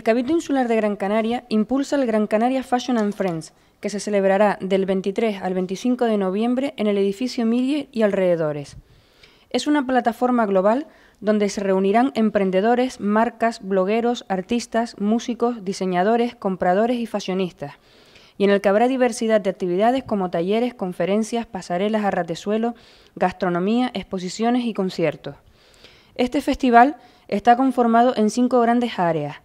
El Cabildo Insular de Gran Canaria impulsa el Gran Canaria Fashion and Friends, que se celebrará del 23 al 25 de noviembre en el edificio Mille y alrededores. Es una plataforma global donde se reunirán emprendedores, marcas, blogueros, artistas, músicos, diseñadores, compradores y fashionistas, y en el que habrá diversidad de actividades como talleres, conferencias, pasarelas a suelo, gastronomía, exposiciones y conciertos. Este festival está conformado en cinco grandes áreas,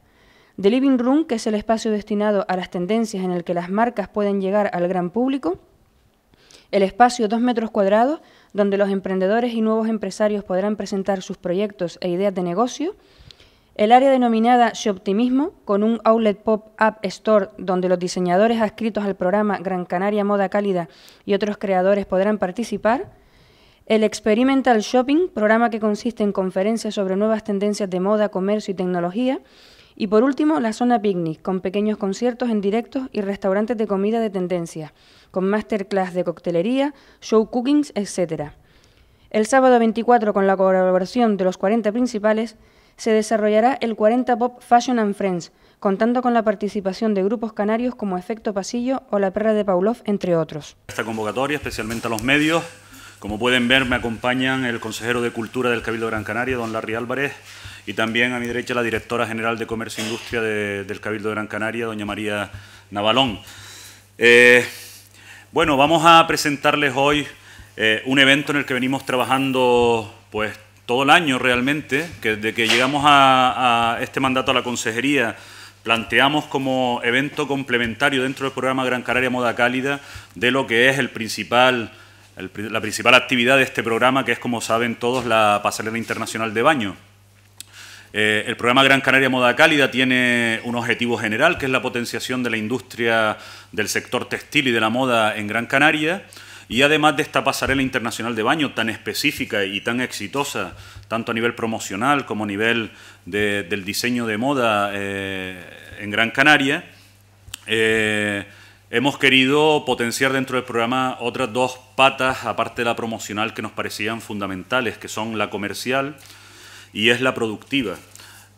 The Living Room, que es el espacio destinado a las tendencias en el que las marcas pueden llegar al gran público. El espacio 2 metros cuadrados, donde los emprendedores y nuevos empresarios podrán presentar sus proyectos e ideas de negocio. El área denominada Shoptimismo, con un outlet pop-up store donde los diseñadores adscritos al programa Gran Canaria Moda Cálida y otros creadores podrán participar. El Experimental Shopping, programa que consiste en conferencias sobre nuevas tendencias de moda, comercio y tecnología, y por último, la zona picnic, con pequeños conciertos en directo y restaurantes de comida de tendencia, con masterclass de coctelería, show cookings, etc. El sábado 24, con la colaboración de los 40 principales, se desarrollará el 40 Pop Fashion and Friends, contando con la participación de grupos canarios como Efecto Pasillo o La Perra de Pavlov, entre otros. Esta convocatoria, especialmente a los medios, como pueden ver, me acompañan el consejero de Cultura del Cabildo Gran Canaria, don Larry Álvarez, y también a mi derecha la directora general de Comercio e Industria del Cabildo de Gran Canaria, doña María Navalón. Eh, bueno, vamos a presentarles hoy eh, un evento en el que venimos trabajando pues, todo el año realmente, que desde que llegamos a, este mandato a la consejería planteamos como evento complementario dentro del programa Gran Canaria Moda Cálida de lo que es el principal la principal actividad de este programa, que es, como saben todos, la pasarela internacional de baño. Eh, el programa Gran Canaria Moda Cálida tiene un objetivo general, que es la potenciación de la industria del sector textil y de la moda en Gran Canaria. Y además de esta pasarela internacional de baño tan específica y tan exitosa, tanto a nivel promocional como a nivel del diseño de moda eh, en Gran Canaria, eh, hemos querido potenciar dentro del programa otras dos patas, aparte de la promocional, que nos parecían fundamentales, que son la comercial y es la productiva.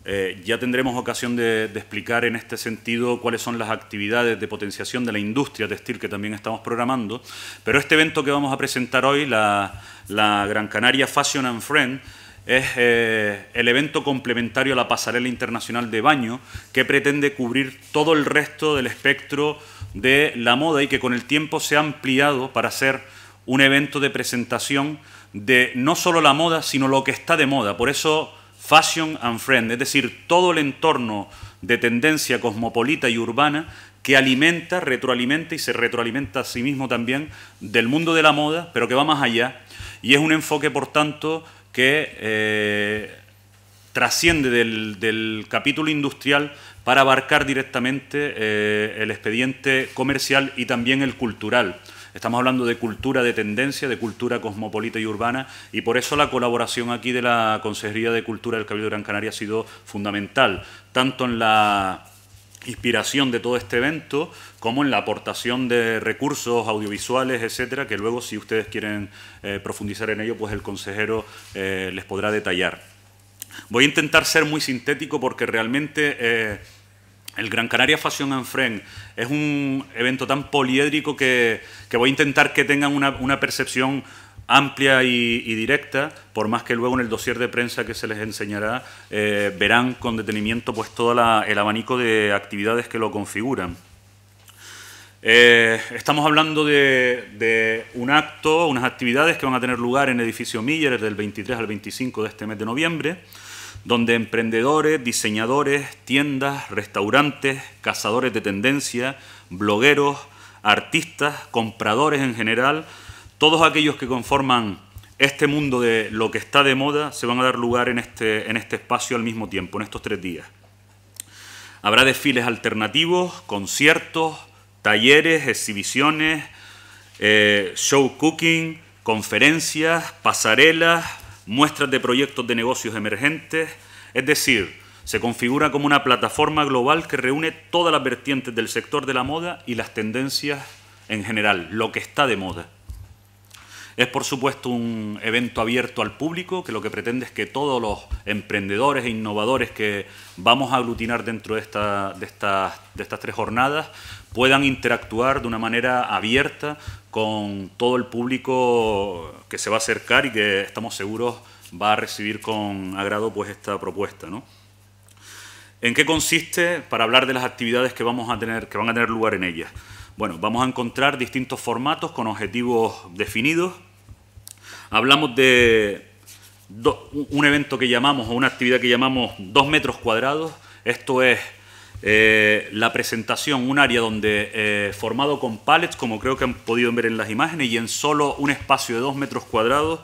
Eh, ya tendremos ocasión de, explicar en este sentido cuáles son las actividades de potenciación de la industria textil que también estamos programando, pero este evento que vamos a presentar hoy, la, Gran Canaria Fashion and Friend, es eh, el evento complementario a la pasarela internacional de baño que pretende cubrir todo el resto del espectro de la moda y que con el tiempo se ha ampliado para ser un evento de presentación de no solo la moda, sino lo que está de moda. Por eso Fashion and Friend, es decir, todo el entorno de tendencia cosmopolita y urbana que alimenta, retroalimenta y se retroalimenta a sí mismo también del mundo de la moda, pero que va más allá. Y es un enfoque, por tanto, que eh, trasciende del, capítulo industrial para abarcar directamente eh, el expediente comercial y también el cultural. Estamos hablando de cultura de tendencia, de cultura cosmopolita y urbana, y por eso la colaboración aquí de la Consejería de Cultura del Cabildo de Gran Canaria ha sido fundamental, tanto en la inspiración de todo este evento, como en la aportación de recursos audiovisuales, etcétera, que luego, si ustedes quieren eh, profundizar en ello, pues el consejero eh, les podrá detallar. Voy a intentar ser muy sintético porque realmente... Eh, el Gran Canaria Fashion and Friend es un evento tan poliédrico que, voy a intentar que tengan una, percepción amplia y, directa, por más que luego en el dossier de prensa que se les enseñará eh, verán con detenimiento pues todo el abanico de actividades que lo configuran. Eh, estamos hablando de, de, un acto, unas actividades que van a tener lugar en el edificio Miller del 23 al 25 de este mes de noviembre donde emprendedores, diseñadores, tiendas, restaurantes, cazadores de tendencia, blogueros, artistas, compradores en general, todos aquellos que conforman este mundo de lo que está de moda se van a dar lugar en este, en este espacio al mismo tiempo, en estos tres días. Habrá desfiles alternativos, conciertos, talleres, exhibiciones, eh, show cooking, conferencias, pasarelas, muestras de proyectos de negocios emergentes, es decir, se configura como una plataforma global que reúne todas las vertientes del sector de la moda y las tendencias en general, lo que está de moda. Es por supuesto un evento abierto al público que lo que pretende es que todos los emprendedores e innovadores que vamos a aglutinar dentro de, de estas tres jornadas puedan interactuar de una manera abierta con todo el público que se va a acercar y que estamos seguros va a recibir con agrado pues, esta propuesta. ¿no? ¿En qué consiste? Para hablar de las actividades que, vamos a tener, que van a tener lugar en ellas. Bueno, vamos a encontrar distintos formatos con objetivos definidos. Hablamos de un evento que llamamos o una actividad que llamamos dos metros cuadrados. Esto es eh, la presentación, un área donde eh, formado con pallets, como creo que han podido ver en las imágenes, y en solo un espacio de dos metros cuadrados,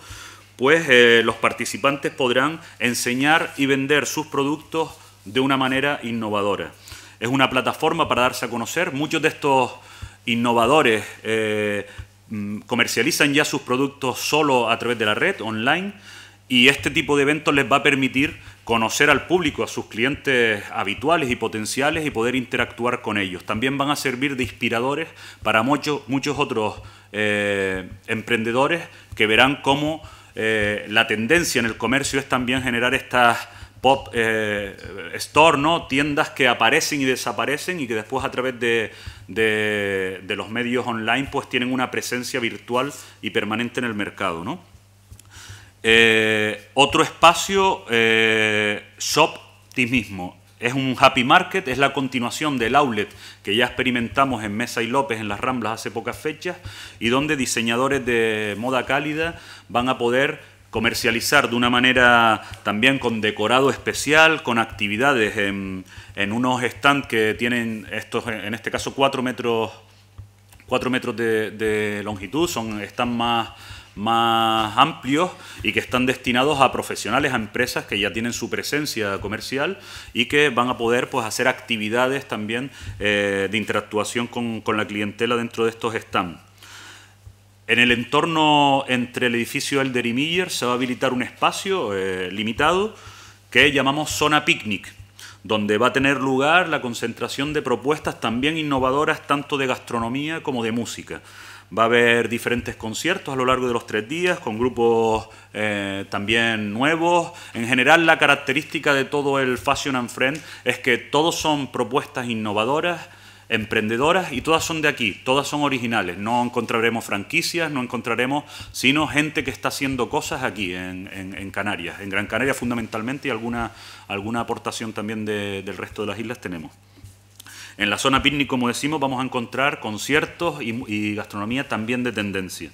pues eh, los participantes podrán enseñar y vender sus productos de una manera innovadora. Es una plataforma para darse a conocer. Muchos de estos innovadores mm, comercializan ya sus productos solo a través de la red, online, y este tipo de eventos les va a permitir conocer al público, a sus clientes habituales y potenciales y poder interactuar con ellos. También van a servir de inspiradores para muchos, muchos otros eh, emprendedores que verán cómo eh, la tendencia en el comercio es también generar estas pop eh, tiendas que aparecen y desaparecen y que después a través de, de, de los medios online pues tienen una presencia virtual y permanente en el mercado. ¿no? Eh, otro espacio, eh, Shop mismo, Es un happy market, es la continuación del outlet que ya experimentamos en Mesa y López en las Ramblas hace pocas fechas y donde diseñadores de moda cálida van a poder comercializar de una manera también con decorado especial, con actividades en, en unos stands que tienen estos, en este caso, 4 metros, 4 metros de, de longitud, son stands más más amplios y que están destinados a profesionales, a empresas que ya tienen su presencia comercial y que van a poder pues, hacer actividades también eh, de interactuación con, la clientela dentro de estos stands. En el entorno entre el edificio Elder y Miller se va a habilitar un espacio eh, limitado que llamamos zona picnic, donde va a tener lugar la concentración de propuestas también innovadoras tanto de gastronomía como de música. Va a haber diferentes conciertos a lo largo de los tres días con grupos eh, también nuevos. En general, la característica de todo el Fashion and Friend es que todos son propuestas innovadoras emprendedoras y todas son de aquí, todas son originales. No encontraremos franquicias, no encontraremos sino gente que está haciendo cosas aquí en, Canarias, en Gran Canaria fundamentalmente y alguna, alguna aportación también del resto de las islas tenemos. En la zona picnic, como decimos, vamos a encontrar conciertos y, gastronomía también de tendencia.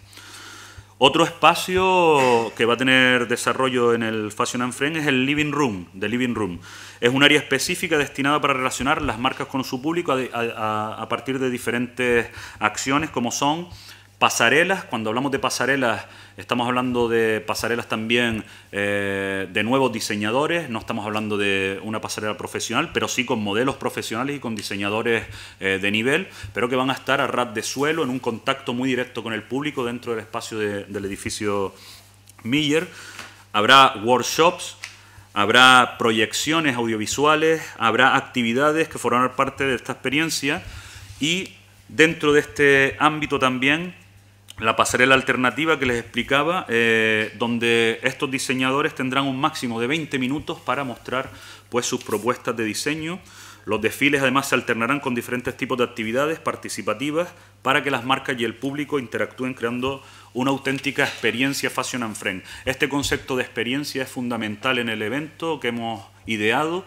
Otro espacio que va a tener desarrollo en el Fashion and Friend es el Living Room, Living Room. Es un área específica destinada para relacionar las marcas con su público a partir de diferentes acciones como son Pasarelas, cuando hablamos de pasarelas, estamos hablando de pasarelas también eh, de nuevos diseñadores, no estamos hablando de una pasarela profesional, pero sí con modelos profesionales y con diseñadores eh, de nivel, pero que van a estar a ras de suelo, en un contacto muy directo con el público dentro del espacio del edificio Miller. Habrá workshops, habrá proyecciones audiovisuales, habrá actividades que formarán parte de esta experiencia y dentro de este ámbito también la pasarela alternativa que les explicaba, eh, donde estos diseñadores tendrán un máximo de 20 minutos para mostrar pues, sus propuestas de diseño. Los desfiles además se alternarán con diferentes tipos de actividades participativas para que las marcas y el público interactúen creando una auténtica experiencia Fashion and Friend. Este concepto de experiencia es fundamental en el evento que hemos ideado.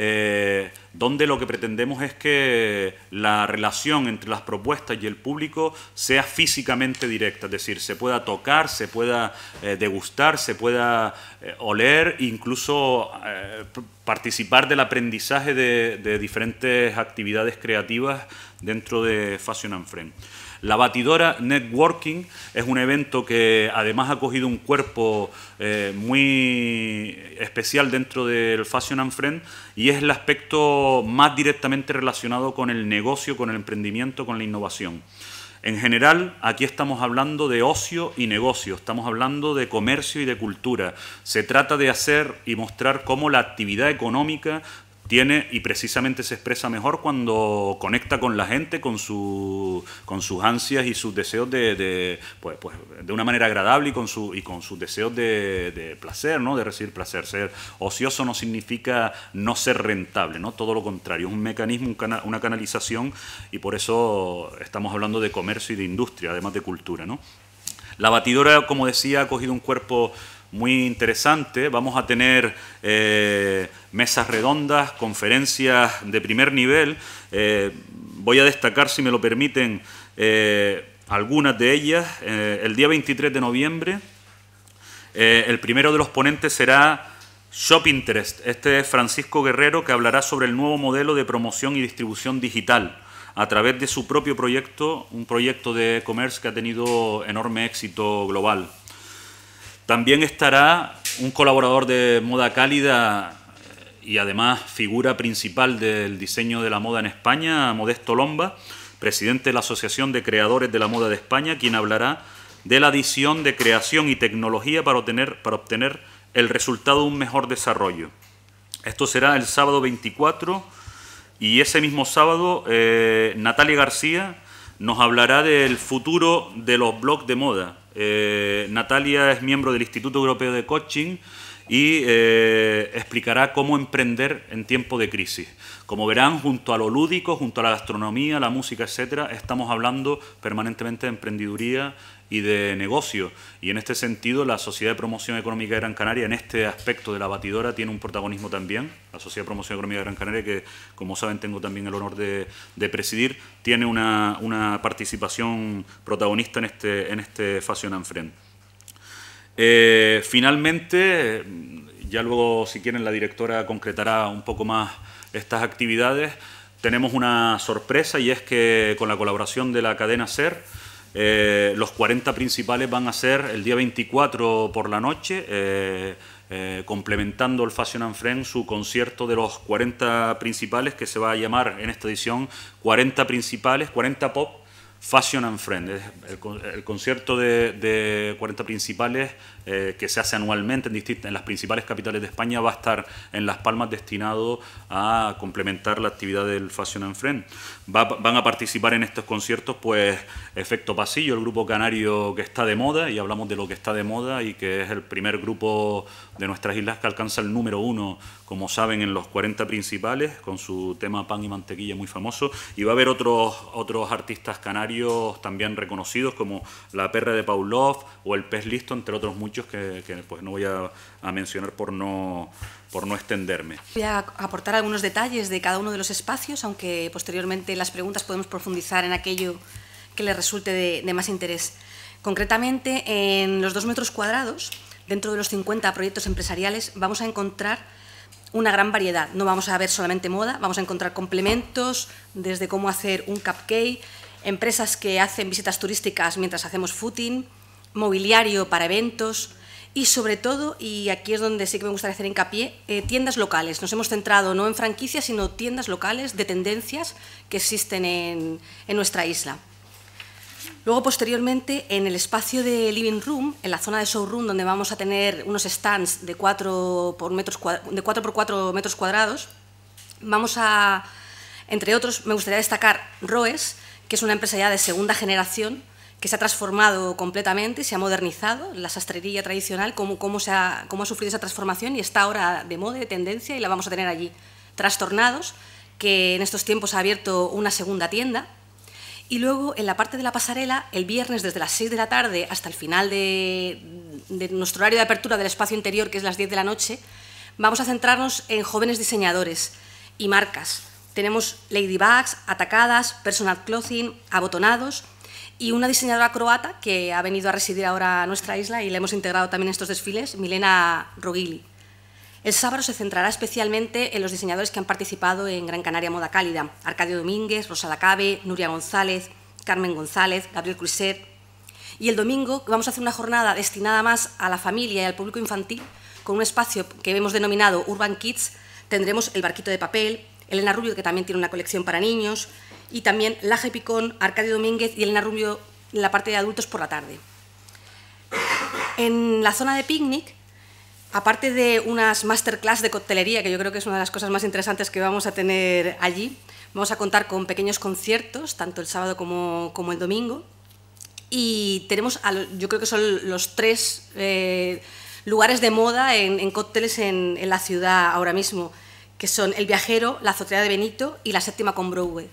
Eh, donde lo que pretendemos es que la relación entre las propuestas y el público sea físicamente directa, es decir, se pueda tocar, se pueda eh, degustar, se pueda eh, oler, incluso eh, participar del aprendizaje de, de, diferentes actividades creativas dentro de Fashion and Frame. La batidora Networking es un evento que además ha cogido un cuerpo eh, muy especial dentro del Fashion and Friend y es el aspecto más directamente relacionado con el negocio, con el emprendimiento, con la innovación. En general, aquí estamos hablando de ocio y negocio, estamos hablando de comercio y de cultura. Se trata de hacer y mostrar cómo la actividad económica tiene y precisamente se expresa mejor cuando conecta con la gente, con, su, con sus ansias y sus deseos de, pues, pues, de una manera agradable y con, su, y con sus deseos de, placer, ¿no? de recibir placer. Ser ocioso no significa no ser rentable, ¿no? todo lo contrario, es un mecanismo, una canalización y por eso estamos hablando de comercio y de industria, además de cultura. ¿no? La batidora, como decía, ha cogido un cuerpo muy interesante. Vamos a tener eh, mesas redondas, conferencias de primer nivel. Eh, voy a destacar, si me lo permiten, eh, algunas de ellas. el día 23 de noviembre, el primero de los ponentes será Shop Interest. Este es Francisco Guerrero que hablará sobre el nuevo modelo de promoción y distribución digital a través de su propio proyecto, un proyecto de e-commerce que ha tenido enorme éxito global. También estará un colaborador de Moda Cálida eh, y además figura principal del diseño de la moda en España, Modesto Lomba, presidente de la Asociación de Creadores de la Moda de España, quien hablará de la adición de creación y tecnología para obtener, el resultado de un mejor desarrollo. Esto será el sábado 24 y ese mismo sábado eh, Natalia García nos hablará del futuro de los blogs de moda, eh, Natalia es miembro del Instituto Europeo de Coaching y eh, explicará cómo emprender en tiempo de crisis. Como verán, junto a lo lúdico, junto a la gastronomía, la música, etcétera, estamos hablando permanentemente de emprendiduría y de negocio. Y en este sentido, la Sociedad de Promoción Económica de Gran Canaria, en este aspecto de la batidora, tiene un protagonismo también. La Sociedad de Promoción Económica de Gran Canaria, que como saben tengo también el honor de, presidir, tiene una, participación protagonista en este, en este Fashion and Friend. Eh, finalmente, ya luego si quieren la directora concretará un poco más estas actividades, tenemos una sorpresa y es que con la colaboración de la cadena SER, eh, los 40 principales van a ser el día 24 por la noche, eh, eh, complementando el Fashion and Friends, su concierto de los 40 principales, que se va a llamar en esta edición 40 principales, 40 pop, Fashion and Friends. El, concierto de, de 40 principales eh, que se hace anualmente en, en las principales capitales de España, va a estar en Las Palmas destinado a complementar la actividad del Fashion and Friend. van a participar en estos conciertos, pues, Efecto Pasillo, el grupo canario que está de moda, y hablamos de lo que está de moda y que es el primer grupo de nuestras islas que alcanza el número uno, como saben, en los 40 principales, con su tema pan y mantequilla muy famoso. Y va a haber otros, otros artistas canarios también reconocidos, como la perra de Paulov o el pez listo, entre otros muchos que, pues no voy a, mencionar por no, por no extenderme. Voy a aportar algunos detalles de cada uno de los espacios, aunque posteriormente las preguntas podemos profundizar en aquello que les resulte de, de más interés. Concretamente, en los dos metros cuadrados, dentro de los 50 proyectos empresariales, vamos a encontrar una gran variedad. No vamos a ver solamente moda, vamos a encontrar complementos, desde cómo hacer un cupcake, empresas que hacen visitas turísticas mientras hacemos footing, mobiliario para eventos y sobre todo, y aquí es donde sí que me gustaría hacer hincapié, eh, tiendas locales. Nos hemos centrado no en franquicias, sino tiendas locales de tendencias que existen en, nuestra isla. Luego, posteriormente, en el espacio de living room, en la zona de showroom, donde vamos a tener unos stands de 4 por, metros de 4, por 4 metros cuadrados, vamos a, entre otros, me gustaría destacar ROES, que es una empresa ya de segunda generación, que se ha transformado completamente, se ha modernizado, la sastrería tradicional, cómo, cómo, se ha, cómo sufrido esa transformación y está ahora de moda, de tendencia y la vamos a tener allí. Trastornados, que en estos tiempos ha abierto una segunda tienda. Y luego, en la parte de la pasarela, el viernes desde las 6 de la tarde hasta el final de, de nuestro horario de apertura del espacio interior, que es las 10 de la noche, vamos a centrarnos en jóvenes diseñadores y marcas. Tenemos ladybugs, atacadas, personal clothing, abotonados y una diseñadora croata que ha venido a residir ahora a nuestra isla y le hemos integrado también en estos desfiles, Milena Rogili. El sábado se centrará especialmente en los diseñadores que han participado en Gran Canaria Moda Cálida, Arcadio Domínguez, Rosa Lacabe, Nuria González, Carmen González, Gabriel Cruiset. Y el domingo vamos a hacer una jornada destinada más a la familia y al público infantil, con un espacio que hemos denominado Urban Kids. Tendremos el barquito de papel, Elena Rubio, que también tiene una colección para niños, y también Laje Picón, Arcadio Domínguez y Elena Rubio la parte de adultos por la tarde. En la zona de picnic, aparte de unas masterclass de coctelería, que yo creo que es una de las cosas más interesantes que vamos a tener allí, vamos a contar con pequeños conciertos, tanto el sábado como, el domingo. Y tenemos, yo creo que son los tres eh, lugares de moda en, cócteles en la ciudad ahora mismo que son El viajero, La azotea de Benito y La séptima con Broadway.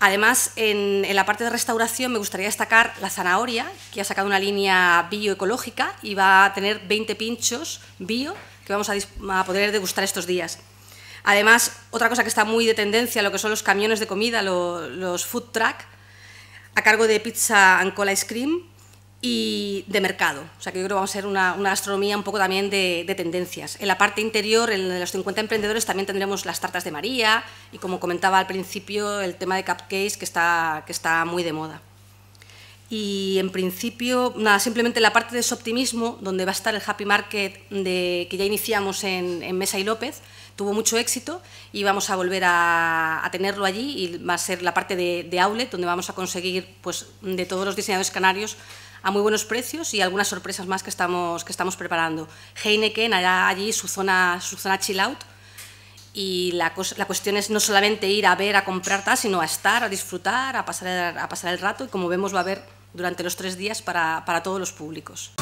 Además, en, la parte de restauración me gustaría destacar La zanahoria, que ha sacado una línea bioecológica y va a tener 20 pinchos bio que vamos a, poder degustar estos días. Además, otra cosa que está muy de tendencia, lo que son los camiones de comida, los food truck, a cargo de Pizza and Cola Ice Cream, y de mercado. O sea, que yo creo que vamos a ser una, una gastronomía un poco también de, de, tendencias. En la parte interior, en los 50 emprendedores, también tendremos las tartas de María y, como comentaba al principio, el tema de cupcakes que está, que está muy de moda. Y en principio, nada, simplemente la parte de su optimismo, donde va a estar el Happy Market de, que ya iniciamos en, Mesa y López, tuvo mucho éxito y vamos a volver a, tenerlo allí y va a ser la parte de, de outlet, donde vamos a conseguir pues, de todos los diseñadores canarios a muy buenos precios y algunas sorpresas más que estamos, que estamos preparando. Heineken hará allí su zona, su zona chill out y la, cuestión es no solamente ir a ver, a comprar tal, sino a estar, a disfrutar, a pasar, a pasar el rato y como vemos va a haber durante los tres días para, para todos los públicos.